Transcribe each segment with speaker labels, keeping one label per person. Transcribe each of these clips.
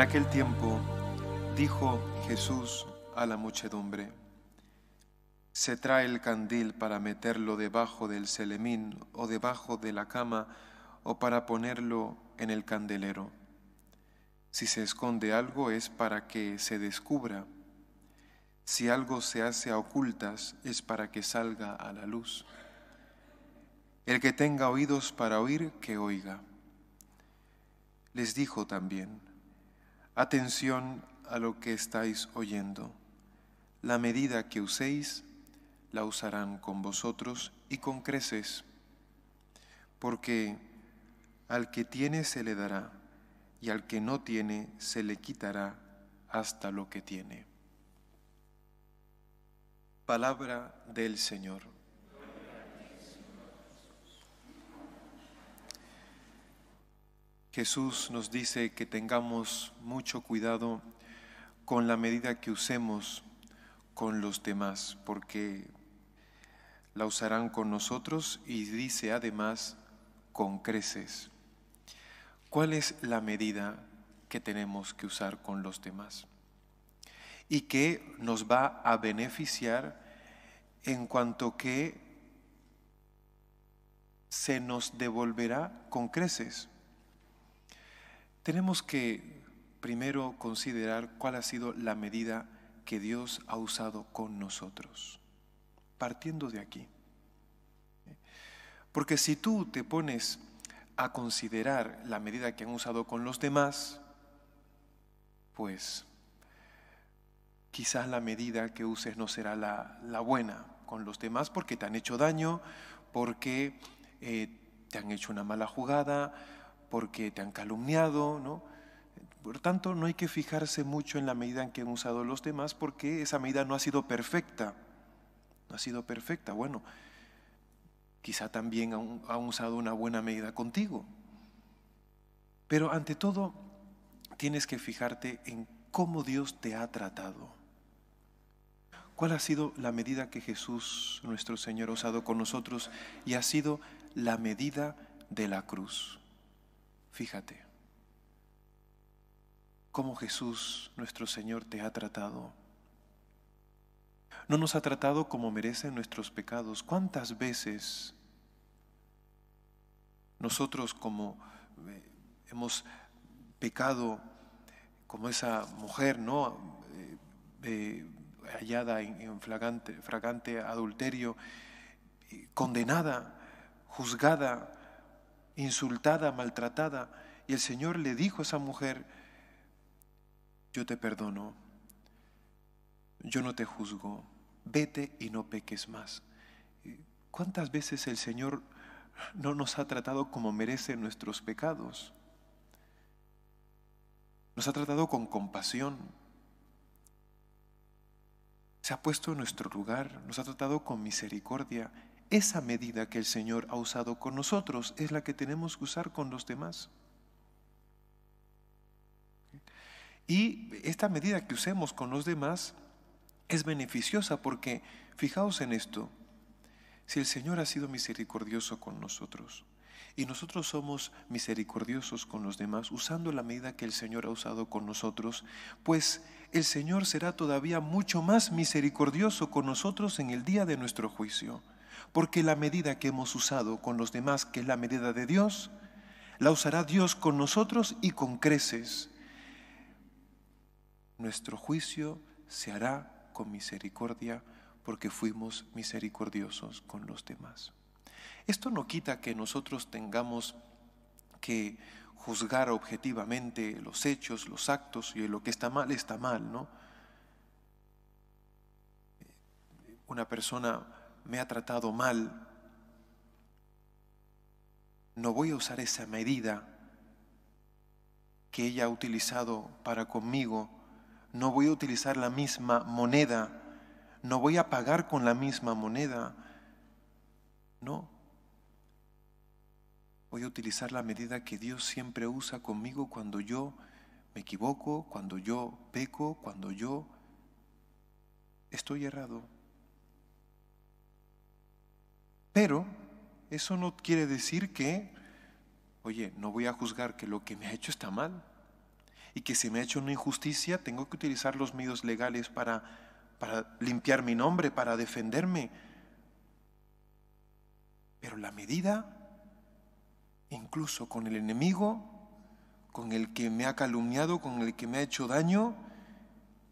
Speaker 1: En aquel tiempo dijo Jesús a la muchedumbre, se trae el candil para meterlo debajo del selemín o debajo de la cama o para ponerlo en el candelero. Si se esconde algo es para que se descubra. Si algo se hace a ocultas es para que salga a la luz. El que tenga oídos para oír, que oiga. Les dijo también, Atención a lo que estáis oyendo. La medida que uséis, la usarán con vosotros y con creces, porque al que tiene se le dará, y al que no tiene se le quitará hasta lo que tiene. Palabra del Señor. Jesús nos dice que tengamos mucho cuidado con la medida que usemos con los demás, porque la usarán con nosotros y dice además con creces. ¿Cuál es la medida que tenemos que usar con los demás? Y que nos va a beneficiar en cuanto que se nos devolverá con creces. Tenemos que primero considerar cuál ha sido la medida que Dios ha usado con nosotros, partiendo de aquí. Porque si tú te pones a considerar la medida que han usado con los demás, pues quizás la medida que uses no será la, buena con los demás porque te han hecho daño, porque eh, te han hecho una mala jugada, porque te han calumniado, ¿no? Por tanto, no hay que fijarse mucho en la medida en que han usado los demás porque esa medida no ha sido perfecta. No ha sido perfecta. Bueno, quizá también han, usado una buena medida contigo. Pero ante todo, tienes que fijarte en cómo Dios te ha tratado. ¿Cuál ha sido la medida que Jesús, nuestro Señor, ha usado con nosotros y ha sido la medida de la cruz? Fíjate cómo Jesús, nuestro Señor, te ha tratado. No nos ha tratado como merecen nuestros pecados. ¿Cuántas veces nosotros como eh, hemos pecado, como esa mujer, ¿no? Eh, eh, hallada en, fragante adulterio, condenada, juzgada, insultada, maltratada. Y el Señor le dijo a esa mujer, yo te perdono, yo no te juzgo, vete y no peques más. Eh, ¿Cuántas veces el Señor no nos ha tratado como merecen nuestros pecados? Nos ha tratado con compasión. Se ha puesto en nuestro lugar, nos ha tratado con misericordia esa medida que el Señor ha usado con nosotros es la que tenemos que usar con los demás. Y esta medida que usemos con los demás es beneficiosa porque, fijaos en esto, si el Señor ha sido misericordioso con nosotros y nosotros somos misericordiosos con los demás, usando la medida que el Señor ha usado con nosotros, pues el Señor será todavía mucho más misericordioso con nosotros en el día de nuestro juicio porque la medida que hemos usado con los demás, que es la medida de Dios, la usará Dios con nosotros y con creces. Nuestro juicio se hará con misericordia porque fuimos misericordiosos con los demás. Esto no quita que nosotros tengamos que juzgar objetivamente los hechos, los actos y lo que está mal está mal, ¿no? Una persona me ha tratado mal, no voy a usar esa medida que ella ha utilizado para conmigo, no voy a utilizar la misma moneda, no voy a pagar con la misma moneda, no. Voy a utilizar la medida que Dios siempre usa conmigo cuando yo me equivoco, cuando yo peco, cuando yo estoy errado. Pero eso no quiere decir que, oye, no voy a juzgar que lo que me ha hecho está mal y que si me ha hecho una injusticia, tengo que utilizar los medios legales para, limpiar mi nombre, para defenderme. Pero la medida, incluso con el enemigo, con el que me ha calumniado, con el que me ha hecho daño,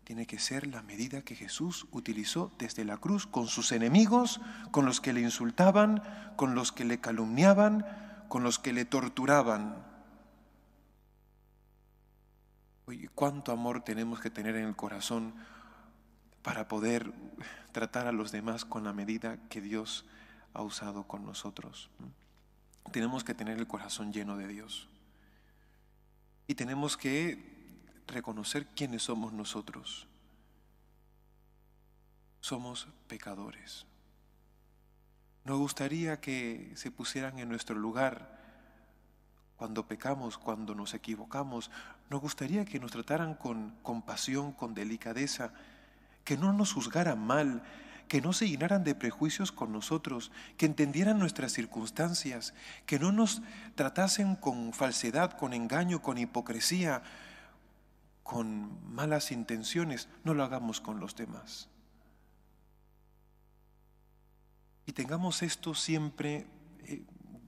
Speaker 1: tiene que ser la medida que Jesús utilizó desde la cruz con sus enemigos, con los que le insultaban, con los que le calumniaban, con los que le torturaban. Oye, cuánto amor tenemos que tener en el corazón para poder tratar a los demás con la medida que Dios ha usado con nosotros. Tenemos que tener el corazón lleno de Dios. Y tenemos que reconocer quiénes somos nosotros. Somos pecadores. Nos gustaría que se pusieran en nuestro lugar cuando pecamos, cuando nos equivocamos. Nos gustaría que nos trataran con compasión, con delicadeza, que no nos juzgaran mal, que no se llenaran de prejuicios con nosotros, que entendieran nuestras circunstancias, que no nos tratasen con falsedad, con engaño, con hipocresía, con malas intenciones, no lo hagamos con los demás. Y tengamos esto siempre eh,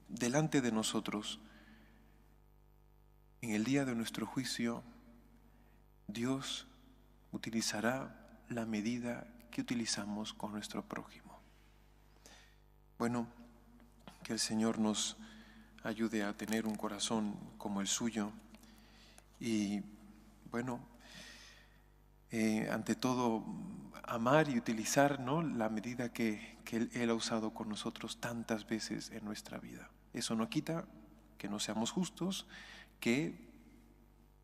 Speaker 1: delante de nosotros. En el día de nuestro juicio, Dios utilizará la medida que utilizamos con nuestro prójimo. Bueno, que el Señor nos ayude a tener un corazón como el suyo y bueno, eh, ante todo, amar y utilizar ¿no? la medida que, él, él ha usado con nosotros tantas veces en nuestra vida. Eso no quita que no seamos justos, que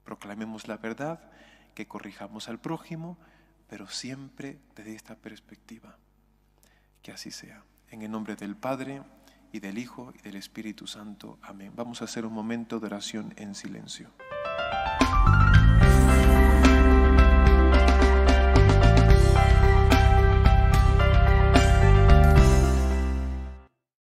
Speaker 1: proclamemos la verdad, que corrijamos al prójimo, pero siempre desde esta perspectiva. Que así sea. En el nombre del Padre, y del Hijo, y del Espíritu Santo. Amén. Vamos a hacer un momento de oración en silencio.